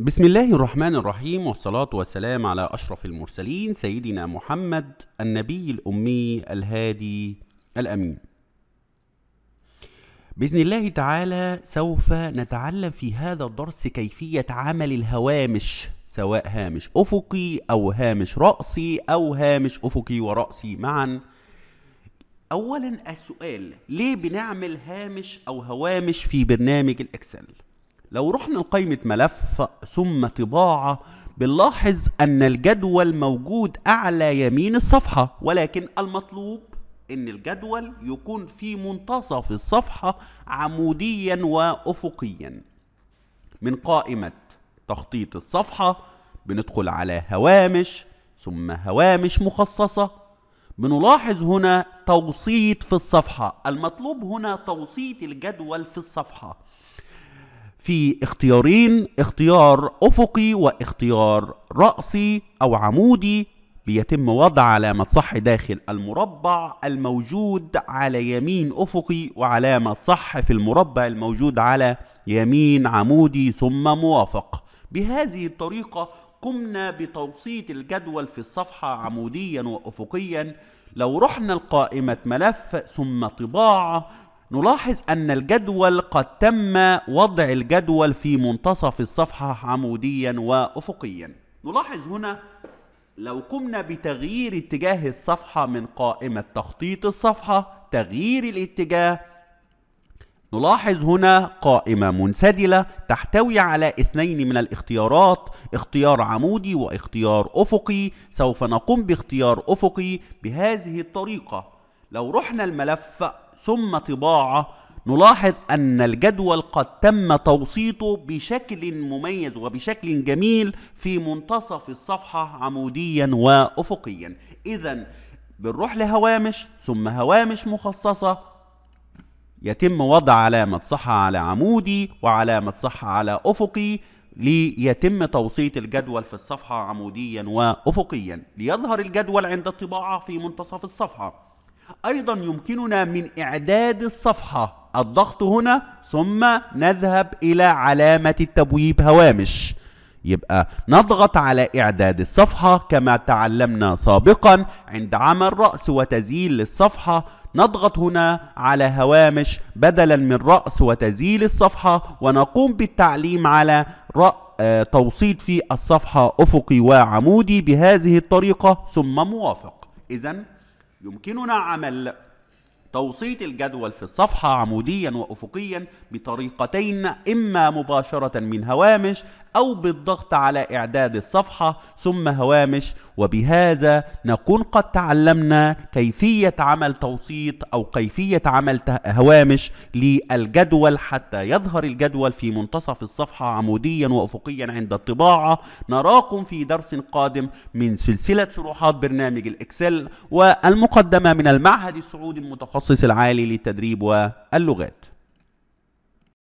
بسم الله الرحمن الرحيم والصلاة والسلام على أشرف المرسلين سيدنا محمد النبي الأمي الهادي الأمين. بإذن الله تعالى سوف نتعلم في هذا الدرس كيفية عمل الهوامش سواء هامش أفقي أو هامش رأسي أو هامش أفقي ورأسي معا. أولا السؤال ليه بنعمل هامش أو هوامش في برنامج الإكسل؟ لو رحنا لقائمة ملف ثم طباعة بنلاحظ أن الجدول موجود أعلى يمين الصفحة ولكن المطلوب ان الجدول يكون في منتصف الصفحة عموديا وافقيا من قائمة تخطيط الصفحة بندخل على هوامش ثم هوامش مخصصة بنلاحظ هنا توسيط في الصفحة المطلوب هنا توسيط الجدول في الصفحة في اختيارين اختيار افقي واختيار رأسي او عمودي بيتم وضع علامة صح داخل المربع الموجود على يمين أفقي وعلامة صح في المربع الموجود على يمين عمودي ثم موافق بهذه الطريقة قمنا بتوسيط الجدول في الصفحة عموديا وأفقيا لو رحنا لقائمة ملف ثم طباعة نلاحظ أن الجدول قد تم وضع الجدول في منتصف الصفحة عموديا وأفقيا نلاحظ هنا لو قمنا بتغيير اتجاه الصفحة من قائمة تخطيط الصفحة تغيير الاتجاه نلاحظ هنا قائمة منسدلة تحتوي على اثنين من الاختيارات اختيار عمودي واختيار أفقي سوف نقوم باختيار أفقي بهذه الطريقة لو رحنا الملف ثم طباعة نلاحظ أن الجدول قد تم توسيطه بشكل مميز وبشكل جميل في منتصف الصفحة عموديا وأفقيا إذا بنروح لهوامش ثم هوامش مخصصة يتم وضع علامة صحه على عمودي وعلامة صحه على أفقي ليتم توسيط الجدول في الصفحة عموديا وأفقيا ليظهر الجدول عند الطباعة في منتصف الصفحة أيضا يمكننا من إعداد الصفحة الضغط هنا ثم نذهب إلى علامة التبويب هوامش يبقى نضغط على إعداد الصفحة كما تعلمنا سابقا عند عمل رأس وتزيل للصفحة نضغط هنا على هوامش بدلا من رأس وتزيل الصفحة ونقوم بالتعليم على رأ... آه، توصيد توسيط في الصفحة أفقي وعمودي بهذه الطريقة ثم موافق إذا يمكننا عمل توسيط الجدول في الصفحة عموديا وأفقيا بطريقتين إما مباشرة من هوامش أو بالضغط على إعداد الصفحة ثم هوامش وبهذا نكون قد تعلمنا كيفية عمل توسيط أو كيفية عمل هوامش للجدول حتى يظهر الجدول في منتصف الصفحة عموديا وأفقيا عند الطباعة نراكم في درس قادم من سلسلة شروحات برنامج الإكسل والمقدمة من المعهد السعودي المتخصص العالي للتدريب واللغات